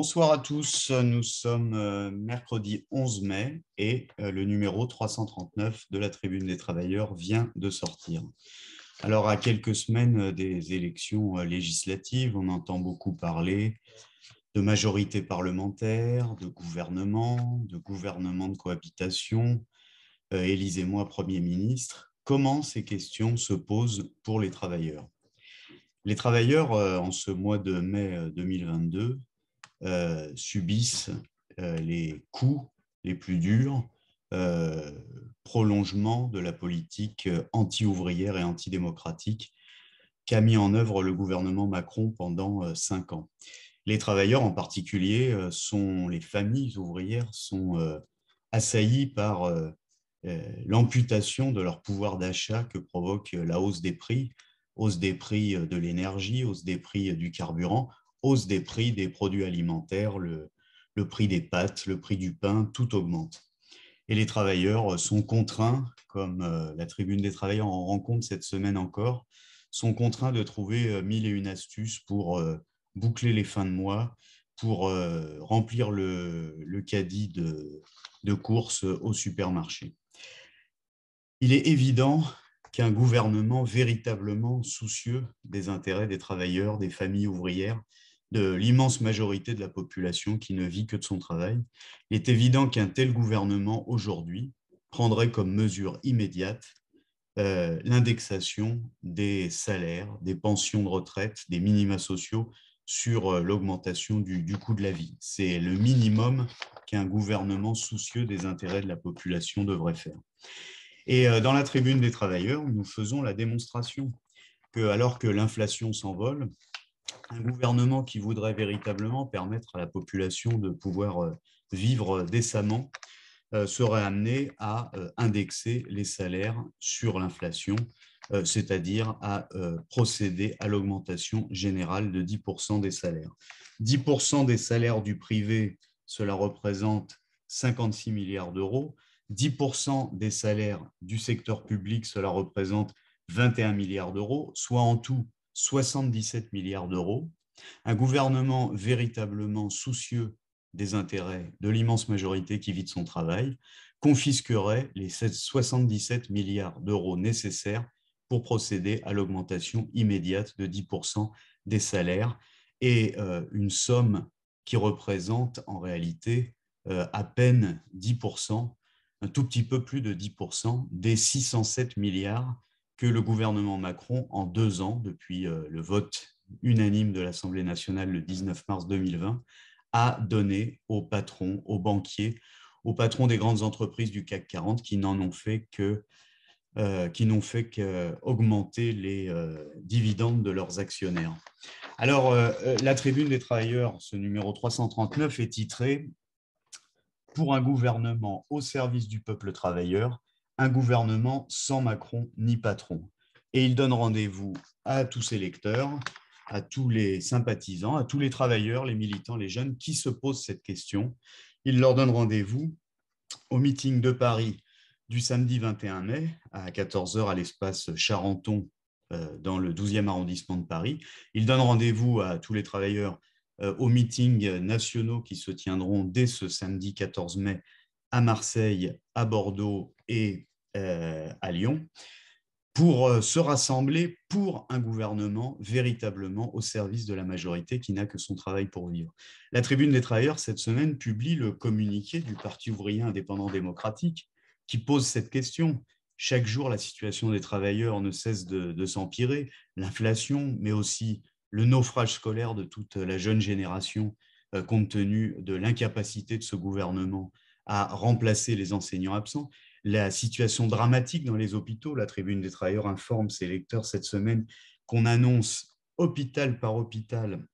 Bonsoir à tous, nous sommes euh, mercredi 11 mai et euh, le numéro 339 de la Tribune des Travailleurs vient de sortir. Alors à quelques semaines euh, des élections législatives, on entend beaucoup parler de majorité parlementaire, de gouvernement, de gouvernement de cohabitation, élisez-moi Premier ministre. Comment ces questions se posent pour les travailleurs les travailleurs, en ce mois de mai 2022, euh, subissent euh, les coûts les plus durs, euh, prolongement de la politique anti-ouvrière et antidémocratique qu'a mis en œuvre le gouvernement Macron pendant cinq ans. Les travailleurs en particulier sont, les familles ouvrières sont assaillies par l'amputation de leur pouvoir d'achat que provoque la hausse des prix, hausse des prix de l'énergie, hausse des prix du carburant, hausse des prix des produits alimentaires, le, prix des pâtes, le prix du pain, tout augmente. Et les travailleurs euh, sont contraints, comme euh, la Tribune des travailleurs en rencontre cette semaine encore, sont contraints de trouver euh, mille et une astuces pour boucler les fins de mois, pour remplir le, caddie de, de courses au supermarché. Il est évident qu'un gouvernement véritablement soucieux des intérêts des travailleurs, des familles ouvrières, de l'immense majorité de la population qui ne vit que de son travail, il est évident qu'un tel gouvernement aujourd'hui prendrait comme mesure immédiate euh, l'indexation des salaires, des pensions de retraite, des minima sociaux sur euh, l'augmentation du, coût de la vie. C'est le minimum qu'un gouvernement soucieux des intérêts de la population devrait faire. Et euh, dans la tribune des travailleurs, nous faisons la démonstration que alors que l'inflation s'envole, un gouvernement qui voudrait véritablement permettre à la population de pouvoir euh, vivre euh, décemment euh, serait amené à indexer les salaires sur l'inflation, c'est-à-dire à procéder à l'augmentation générale de 10% des salaires. 10% des salaires du privé, cela représente 56 milliards d'euros. 10% des salaires du secteur public, cela représente 21 milliards d'euros, soit en tout 77 milliards d'euros, un gouvernement véritablement soucieux des intérêts de l'immense majorité qui vit de son travail, confisquerait les 77 milliards d'euros nécessaires pour procéder à l'augmentation immédiate de 10% des salaires et euh, une somme qui représente en réalité euh, à peine 10%, un tout petit peu plus de 10% des 607 milliards que le gouvernement Macron, en deux ans, depuis euh, le vote unanime de l'Assemblée nationale le 19 mars 2020, a donné aux patrons, aux banquiers, aux patrons des grandes entreprises du CAC 40 qui n'en ont fait que euh, qui n'ont fait qu'augmenter les euh, dividendes de leurs actionnaires. Alors, la tribune des travailleurs, ce numéro 339, est titré Pour un gouvernement au service du peuple travailleur, un gouvernement sans Macron ni patron. Et il donne rendez-vous à tous ses lecteurs, à tous les sympathisants, à tous les travailleurs, les militants, les jeunes qui se posent cette question. Il leur donne rendez-vous au meeting de Paris du samedi 21 mai à 14h à l'espace Charenton euh, dans le 12e arrondissement de Paris. Il donne rendez-vous à tous les travailleurs euh, au meetings nationaux qui se tiendront dès ce samedi 14 mai à Marseille, à Bordeaux et euh, à Lyon pour euh, se rassembler pour un gouvernement véritablement au service de la majorité qui n'a que son travail pour vivre. La Tribune des Travailleurs, cette semaine, publie le communiqué du Parti ouvrier indépendant démocratique qui pose cette question. Chaque jour, la situation des travailleurs ne cesse de, de s'empirer, l'inflation, mais aussi le naufrage scolaire de toute la jeune génération, euh, compte tenu de l'incapacité de ce gouvernement à remplacer les enseignants absents la situation dramatique dans les hôpitaux. La Tribune des Travailleurs informe ses lecteurs cette semaine qu'on annonce hôpital par hôpital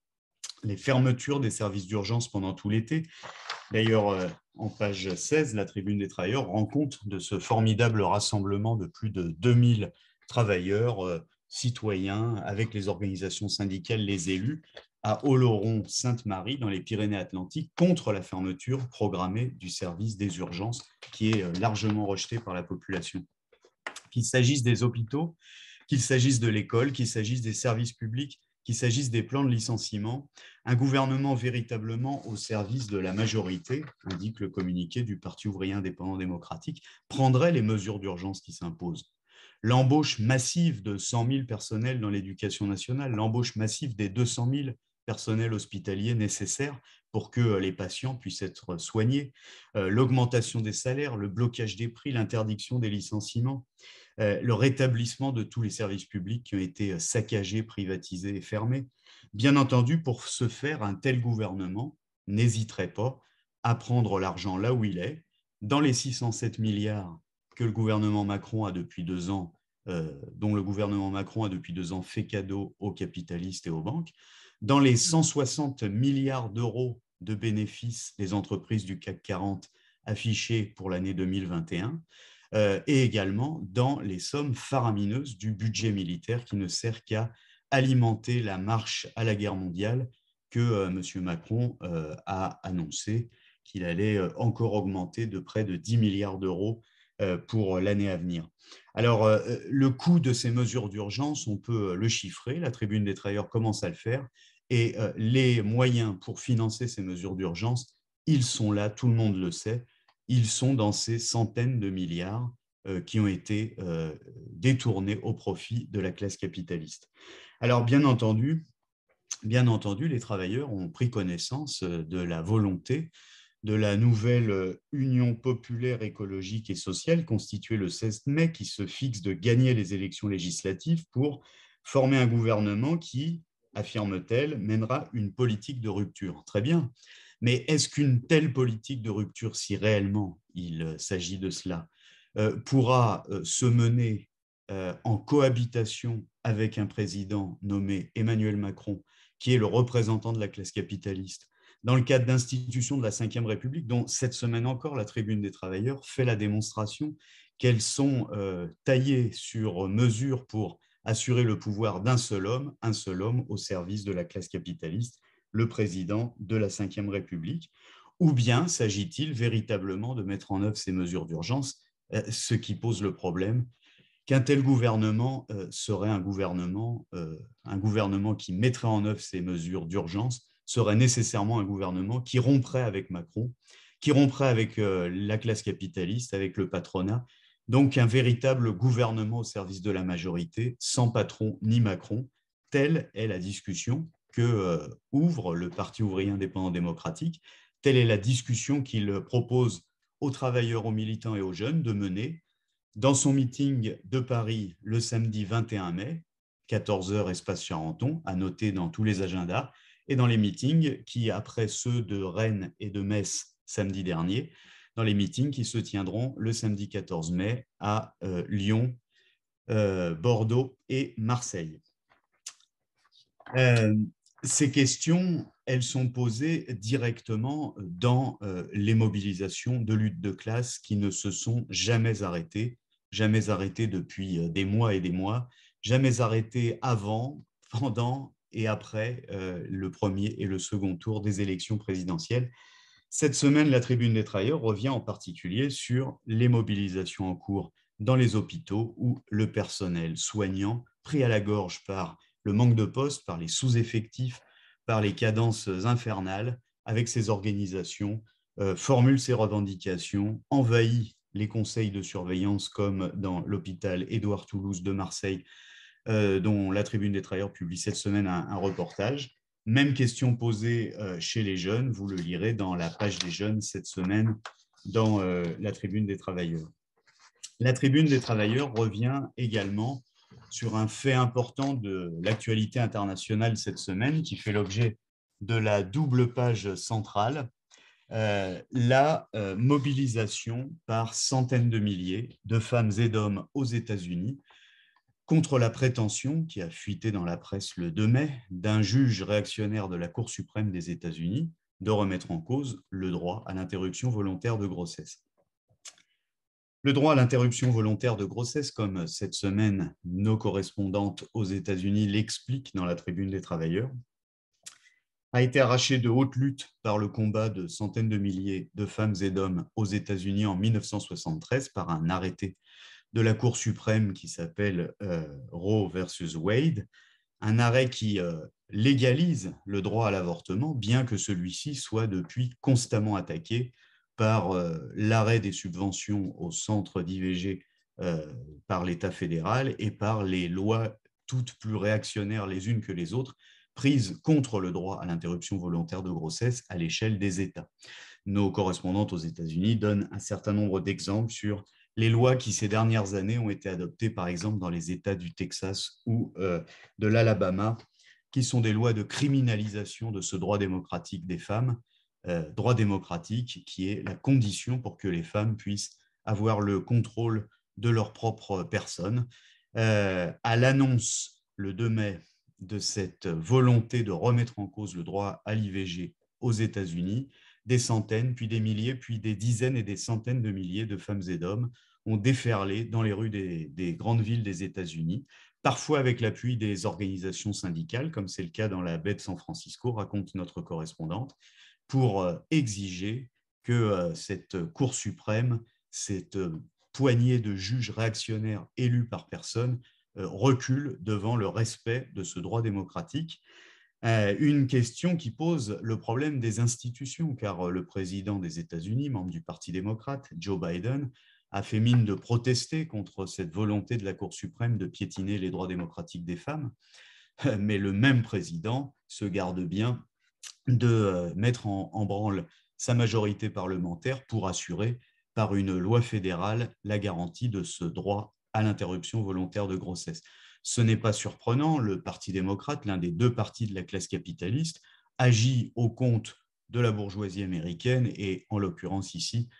les fermetures des services d'urgence pendant tout l'été. D'ailleurs, euh, en page 16, la Tribune des Travailleurs rend compte de ce formidable rassemblement de plus de 2000 travailleurs, euh, citoyens, avec les organisations syndicales, les élus, à Oloron-Sainte-Marie, dans les Pyrénées-Atlantiques, contre la fermeture programmée du service des urgences, qui est euh, largement rejetée par la population. Qu'il s'agisse des hôpitaux, qu'il s'agisse de l'école, qu'il s'agisse des services publics, qu'il s'agisse des plans de licenciement, un gouvernement véritablement au service de la majorité, indique le communiqué du Parti ouvrier indépendant démocratique, prendrait les mesures d'urgence qui s'imposent. L'embauche massive de 100 000 personnels dans l'éducation nationale, l'embauche massive des 200 000 personnel hospitalier nécessaire pour que euh, les patients puissent être euh, soignés, euh, l'augmentation des salaires, le blocage des prix, l'interdiction des licenciements, le rétablissement de tous les services publics qui ont été saccagés, privatisés et fermés. Bien entendu, pour ce faire, un tel gouvernement n'hésiterait pas à prendre l'argent là où il est, dans les 607 milliards que le gouvernement Macron a depuis deux ans, dont le gouvernement Macron a depuis deux ans fait cadeau aux capitalistes et aux banques, dans les 160 milliards d'euros de bénéfices des entreprises du CAC 40 affichés pour l'année 2021 euh, et également dans les sommes faramineuses du budget militaire qui ne sert qu'à alimenter la marche à la guerre mondiale que euh, M. Macron euh, a annoncé qu'il allait encore augmenter de près de 10 milliards d'euros pour l'année à venir. Alors, le coût de ces mesures d'urgence, on peut le chiffrer, la tribune des travailleurs commence à le faire, et euh, les moyens pour financer ces mesures d'urgence, ils sont là, tout le monde le sait, ils sont dans ces centaines de milliards euh, qui ont été euh, détournés au profit de la classe capitaliste. Alors bien entendu, bien entendu, les travailleurs ont pris connaissance de la volonté de la nouvelle Union populaire écologique et sociale constituée le 16 mai qui se fixe de gagner les élections législatives pour former un gouvernement qui, affirme-t-elle, mènera une politique de rupture. Très bien. Mais est-ce qu'une telle politique de rupture, si réellement il euh, s'agit de cela, euh, pourra euh, se mener en cohabitation avec un président nommé Emmanuel Macron, qui est le représentant de la classe capitaliste, dans le cadre d'institutions de la Ve République, dont cette semaine encore la Tribune des Travailleurs fait la démonstration qu'elles sont taillées sur mesure pour assurer le pouvoir d'un seul homme, un seul homme au service de la classe capitaliste, le président de la Ve République Ou bien s'agit-il véritablement de mettre en œuvre ces mesures d'urgence, euh, ce qui pose le problème qu'un tel gouvernement euh, serait un gouvernement, euh, un gouvernement qui mettrait en œuvre ces mesures d'urgence, serait nécessairement un gouvernement qui romprait avec Macron, qui romprait avec la classe capitaliste, avec le patronat, donc un véritable gouvernement au service de la majorité, sans patron ni Macron, telle est la discussion que euh, ouvre le Parti ouvrier indépendant démocratique, telle est la discussion qu'il propose aux travailleurs, aux militants et aux jeunes de mener dans son meeting de Paris le samedi 21 mai, 14h espace Charenton, à noter dans tous les agendas, et dans les meetings qui, après ceux de Rennes et de Metz samedi dernier, dans les meetings qui se tiendront le samedi 14 mai à euh, Lyon, euh, Bordeaux et Marseille. Euh, ces questions, elles sont posées directement dans les mobilisations de lutte de classe qui ne se sont jamais arrêtées, jamais arrêtées depuis des mois et des mois, jamais arrêtées avant, pendant et après le premier et le second tour des élections présidentielles. Cette semaine, la tribune des travailleurs revient en particulier sur les mobilisations en cours dans les hôpitaux où le personnel soignant, pris à la gorge par le manque de postes, par les sous-effectifs, par les cadences infernales, avec ses organisations, euh, formule ses revendications, envahit les conseils de surveillance comme dans l'hôpital Édouard Toulouse de Marseille, euh, dont la tribune des travailleurs publie cette semaine un reportage. Même question posée euh, chez les jeunes, vous le lirez dans la page des jeunes cette semaine dans euh, la tribune des travailleurs. La tribune des travailleurs revient également sur un fait important de l'actualité internationale cette semaine qui fait l'objet de la double page centrale, euh, la mobilisation par centaines de milliers de femmes et d'hommes aux États-Unis contre la prétention qui a fuité dans la presse le 2 mai d'un juge réactionnaire de la Cour suprême des États-Unis de remettre en cause le droit à l'interruption volontaire de grossesse. Le droit à l'interruption volontaire de grossesse, comme cette semaine nos correspondantes aux États-Unis l'expliquent dans la tribune des travailleurs, a été arraché de haute lutte par le combat de centaines de milliers de femmes et d'hommes aux États-Unis en 1973 par un arrêté de la Cour suprême qui s'appelle euh, Roe versus Wade, un arrêt qui euh, légalise le droit à l'avortement, bien que celui-ci soit depuis constamment attaqué par euh, l'arrêt des subventions au centre d'IVG par l'État fédéral et par les lois toutes plus réactionnaires les unes que les autres prises contre le droit à l'interruption volontaire de grossesse à l'échelle des États. Nos correspondantes aux États-Unis donnent un certain nombre d'exemples sur les lois qui ces dernières années ont été adoptées, par exemple dans les États du Texas ou euh, de l'Alabama, qui sont des lois de criminalisation de ce droit démocratique des femmes, euh, droit démocratique qui est la condition pour que les femmes puissent avoir le contrôle de leur propre personne. Euh, à l'annonce le 2 mai de cette volonté de remettre en cause le droit à l'IVG aux États-Unis, des centaines, puis des milliers, puis des dizaines et des centaines de milliers de femmes et d'hommes ont déferlé dans les rues des, grandes villes des États-Unis, parfois avec l'appui des organisations syndicales, comme c'est le cas dans la baie de San Francisco, raconte notre correspondante, pour euh, exiger que euh, cette Cour suprême, cette euh, poignée de juges réactionnaires élus par personne, recule devant le respect de ce droit démocratique. Euh, une question qui pose le problème des institutions, car euh, le président des États-Unis, membre du Parti démocrate, Joe Biden, a fait mine de protester contre cette volonté de la Cour suprême de piétiner les droits démocratiques des femmes. Euh, mais le même président se garde bien de mettre en, en branle sa majorité parlementaire pour assurer par une loi fédérale la garantie de ce droit à l'interruption volontaire de grossesse. Ce n'est pas surprenant, le Parti démocrate, l'un des deux partis de la classe capitaliste, agit au compte de la bourgeoisie américaine et en l'occurrence ici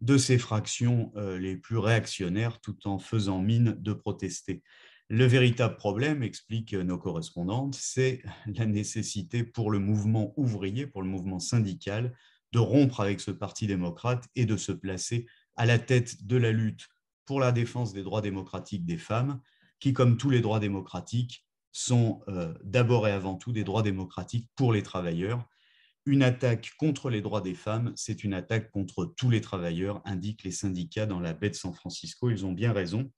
de ses fractions euh, les plus réactionnaires tout en faisant mine de protester. Le véritable problème, expliquent nos correspondantes, c'est la nécessité pour le mouvement ouvrier, pour le mouvement syndical, de rompre avec ce Parti démocrate et de se placer à la tête de la lutte pour la défense des droits démocratiques des femmes, qui, comme tous les droits démocratiques, sont euh, d'abord et avant tout des droits démocratiques pour les travailleurs. Une attaque contre les droits des femmes, c'est une attaque contre tous les travailleurs, indiquent les syndicats dans la baie de San Francisco. Ils ont bien raison.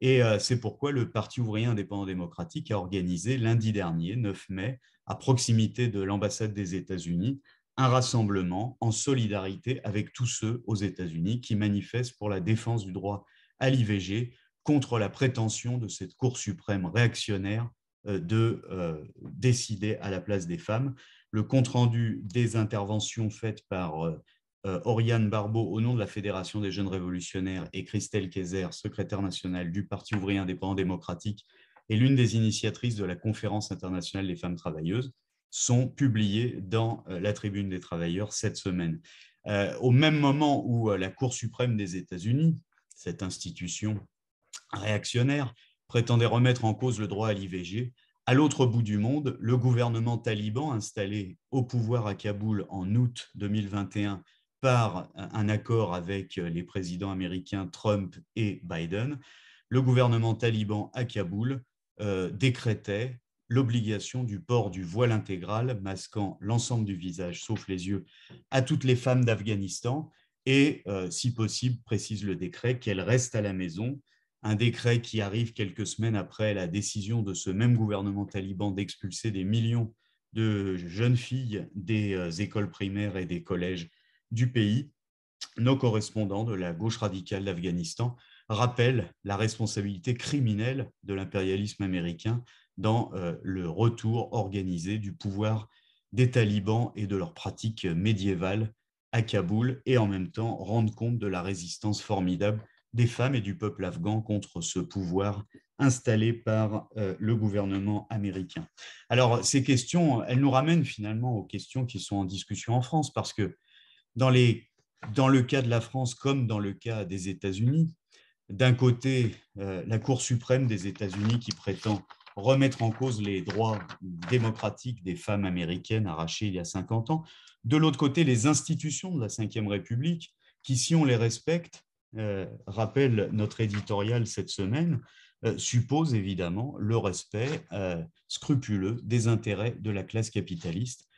Et euh, c'est pourquoi le Parti ouvrier indépendant démocratique a organisé lundi dernier, 9 mai, à proximité de l'ambassade des États-Unis, un rassemblement en solidarité avec tous ceux aux États-Unis qui manifestent pour la défense du droit à l'IVG, contre la prétention de cette Cour suprême réactionnaire euh, de euh, décider à la place des femmes. Le compte-rendu des interventions faites par euh, Oriane Barbeau au nom de la Fédération des jeunes révolutionnaires et Christelle Kayser, secrétaire nationale du Parti ouvrier indépendant démocratique et l'une des initiatrices de la Conférence internationale des femmes travailleuses, sont publiés dans la Tribune des travailleurs cette semaine. au même moment où la Cour suprême des États-Unis, cette institution réactionnaires prétendaient remettre en cause le droit à l'IVG, à l'autre bout du monde, le gouvernement taliban installé au pouvoir à Kaboul en août 2021 par un accord avec les présidents américains Trump et Biden, le gouvernement taliban à Kaboul euh, décrétait l'obligation du port du voile intégral masquant l'ensemble du visage sauf les yeux à toutes les femmes d'Afghanistan et, euh, si possible, précise le décret, qu'elles restent à la maison un décret qui arrive quelques semaines après la décision de ce même gouvernement taliban d'expulser des millions de jeunes filles des euh, écoles primaires et des collèges du pays, nos correspondants de la gauche radicale d'Afghanistan rappellent la responsabilité criminelle de l'impérialisme américain dans euh, le retour organisé du pouvoir des talibans et de leurs pratiques médiévales à Kaboul et en même temps rendent compte de la résistance formidable des femmes et du peuple afghan contre ce pouvoir installé par euh, le gouvernement américain. Alors ces questions, elles nous ramènent finalement aux questions qui sont en discussion en France, parce que dans, les, dans le cas de la France comme dans le cas des États-Unis, d'un côté, euh, la Cour suprême des États-Unis qui prétend remettre en cause les droits démocratiques des femmes américaines arrachées il y a 50 ans. De l'autre côté, les institutions de la Ve République, qui, si on les respecte, euh, rappelle notre éditorial cette semaine, euh, suppose évidemment le respect euh, scrupuleux des intérêts de la classe capitaliste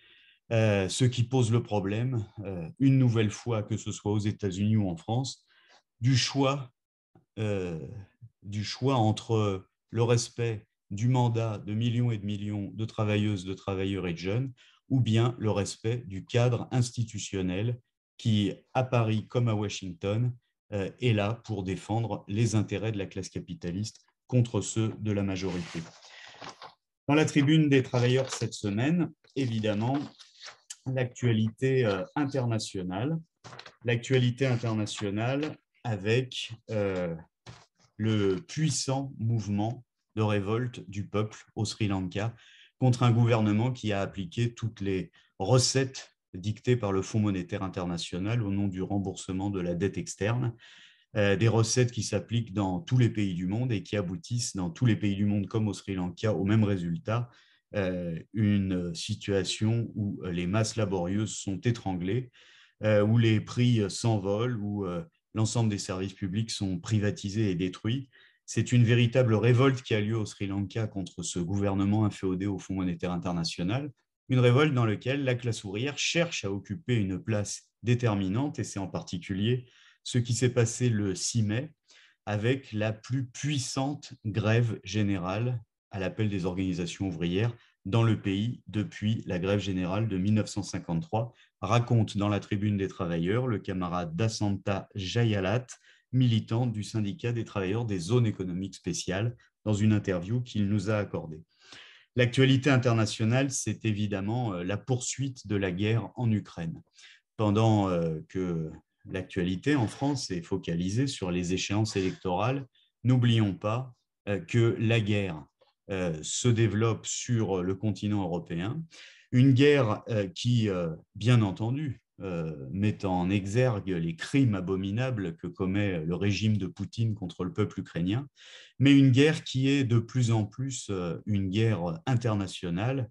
ce qui pose le problème, une nouvelle fois, que ce soit aux États-Unis ou en France, du choix, du choix entre le respect du mandat de millions et de millions de travailleuses, de travailleurs et de jeunes, ou bien le respect du cadre institutionnel qui, à Paris comme à Washington, euh, est là pour défendre les intérêts de la classe capitaliste contre ceux de la majorité. Dans la tribune des travailleurs cette semaine, évidemment, l'actualité euh, internationale, l'actualité internationale avec euh, le puissant mouvement de révolte du peuple au Sri Lanka contre un gouvernement qui a appliqué toutes les recettes dictée par le Fonds monétaire international au nom du remboursement de la dette externe, euh, des recettes qui s'appliquent dans tous les pays du monde et qui aboutissent dans tous les pays du monde comme au Sri Lanka au même résultat, euh, une situation où euh, les masses laborieuses sont étranglées, où les prix s'envolent, où l'ensemble des services publics sont privatisés et détruits. C'est une véritable révolte qui a lieu au Sri Lanka contre ce gouvernement inféodé au Fonds monétaire international, une révolte dans laquelle la classe ouvrière cherche à occuper une place déterminante, et c'est en particulier ce qui s'est passé le 6 mai avec la plus puissante grève générale à l'appel des organisations ouvrières dans le pays depuis la grève générale de 1953, raconte dans la tribune des travailleurs le camarade Dasanta Jayalat, militant du syndicat des travailleurs des zones économiques spéciales, dans une interview qu'il nous a accordée. L'actualité internationale, c'est évidemment euh, la poursuite de la guerre en Ukraine. Pendant euh, que l'actualité en France est focalisée sur les échéances électorales, n'oublions pas euh, que la guerre se développe sur le continent européen, une guerre qui, bien entendu, euh, mettant en exergue les crimes abominables que commet le régime de Poutine contre le peuple ukrainien, mais une guerre qui est de plus en plus euh, une guerre internationale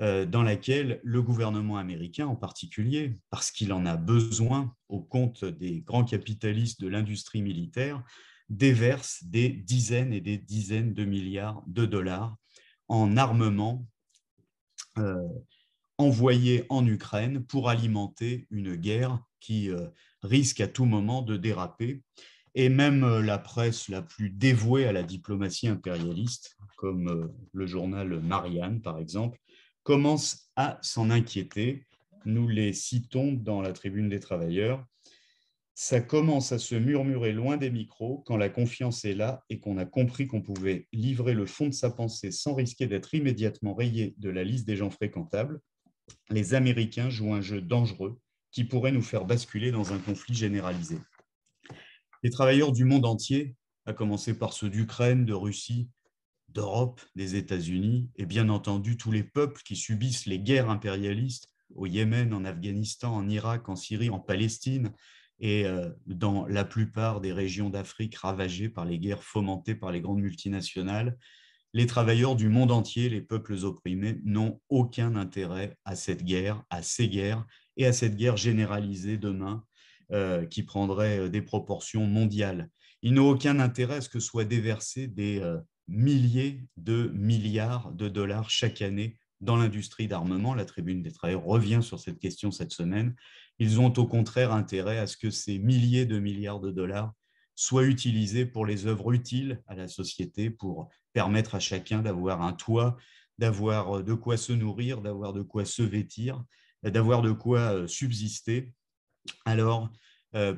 euh, dans laquelle le gouvernement américain en particulier, parce qu'il en a besoin au compte des grands capitalistes de l'industrie militaire, déverse des dizaines et des dizaines de milliards de dollars en armement envoyé en Ukraine pour alimenter une guerre qui euh, risque à tout moment de déraper. Et même euh, la presse la plus dévouée à la diplomatie impérialiste, comme euh, le journal Marianne par exemple, commence à s'en inquiéter. Nous les citons dans la tribune des travailleurs. Ça commence à se murmurer loin des micros quand la confiance est là et qu'on a compris qu'on pouvait livrer le fond de sa pensée sans risquer d'être immédiatement rayé de la liste des gens fréquentables les Américains jouent un jeu dangereux qui pourrait nous faire basculer dans un conflit généralisé. Les travailleurs du monde entier, à commencer par ceux d'Ukraine, de Russie, d'Europe, des États-Unis, et bien entendu tous les peuples qui subissent les guerres impérialistes au Yémen, en Afghanistan, en Irak, en Syrie, en Palestine, et euh, dans la plupart des régions d'Afrique ravagées par les guerres fomentées par les grandes multinationales, les travailleurs du monde entier, les peuples opprimés, n'ont aucun intérêt à cette guerre, à ces guerres et à cette guerre généralisée demain euh, qui prendrait euh, des proportions mondiales. Ils n'ont aucun intérêt à ce que soient déversés des euh, milliers de milliards de dollars chaque année dans l'industrie d'armement. La tribune des travailleurs revient sur cette question cette semaine. Ils ont au contraire intérêt à ce que ces milliers de milliards de dollars soit utilisé pour les œuvres utiles à la société, pour permettre à chacun d'avoir un toit, d'avoir euh, de quoi se nourrir, d'avoir de quoi se vêtir, euh, d'avoir de quoi euh, subsister. Alors,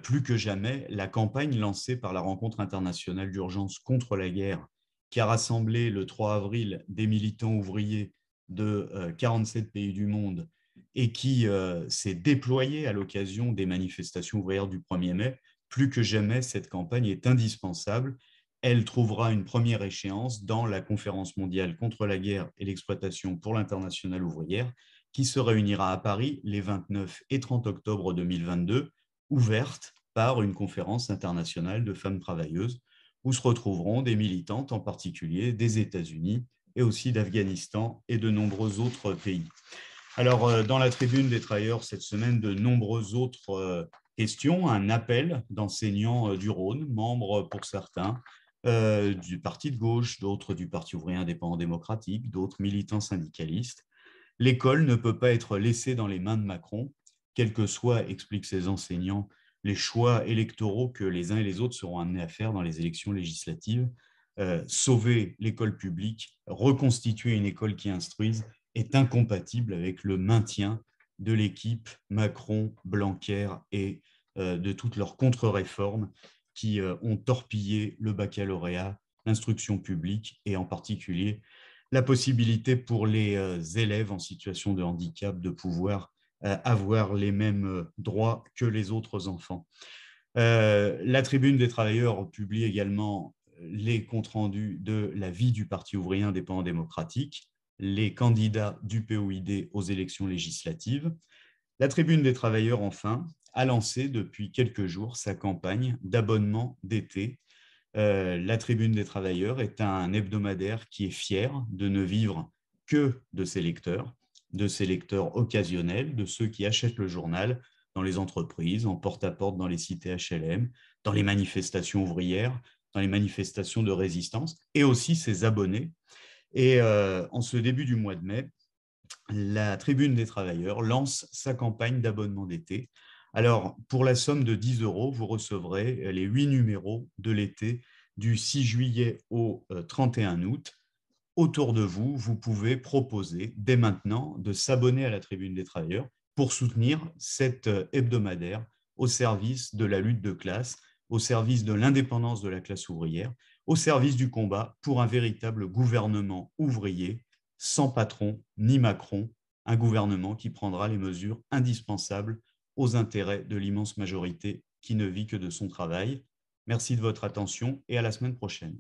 plus que jamais, la campagne lancée par la rencontre internationale d'urgence contre la guerre, qui a rassemblé le 3 avril des militants ouvriers de 47 pays du monde et qui s'est déployée à l'occasion des manifestations ouvrières du 1er mai, plus que jamais, cette campagne est indispensable. Elle trouvera une première échéance dans la conférence mondiale contre la guerre et l'exploitation pour l'international ouvrière, qui se réunira à Paris les 29 et 30 octobre 2022, ouverte par une conférence internationale de femmes travailleuses, où se retrouveront des militantes, en particulier des États-Unis et aussi d'Afghanistan et de nombreux autres pays. Alors, euh, dans la tribune des travailleurs cette semaine, de nombreux autres euh, question un appel d'enseignants euh, du Rhône, membres euh, pour certains euh, du parti de gauche, d'autres du Parti ouvrier indépendant démocratique, d'autres militants syndicalistes. L'école ne peut pas être laissée dans les mains de Macron, quels que soient, expliquent ces enseignants, les choix électoraux que les uns et les autres seront amenés à faire dans les élections législatives. sauver l'école publique, reconstituer une école qui instruise, est incompatible avec le maintien de l'équipe Macron, Blanquer et euh, de toutes leurs contre-réformes qui euh, ont torpillé le baccalauréat, l'instruction publique et en particulier la possibilité pour les euh, élèves en situation de handicap de pouvoir avoir les mêmes droits que les autres enfants. la Tribune des travailleurs publie également les comptes rendus de la vie du Parti ouvrier indépendant démocratique les candidats du POID aux élections législatives. La Tribune des travailleurs, enfin, a lancé depuis quelques jours sa campagne d'abonnement d'été. Euh, la Tribune des travailleurs est un hebdomadaire qui est fier de ne vivre que de ses lecteurs, de ses lecteurs occasionnels, de ceux qui achètent le journal dans les entreprises, en porte à -porte dans les cités HLM, dans les manifestations ouvrières, dans les manifestations de résistance, et aussi ses abonnés et euh, en ce début du mois de mai, la Tribune des travailleurs lance sa campagne d'abonnement d'été. Alors, pour la somme de 10 euros, vous recevrez euh, les huit numéros de l'été du 6 juillet au 31 euh, août. Autour de vous, vous pouvez proposer dès maintenant de s'abonner à la Tribune des travailleurs pour soutenir cette hebdomadaire au service de la lutte de classe, au service de l'indépendance de la classe ouvrière au service du combat pour un véritable gouvernement ouvrier, sans patron ni Macron, un gouvernement qui prendra les mesures indispensables aux intérêts de l'immense majorité qui ne vit que de son travail. Merci de votre attention et à la semaine prochaine.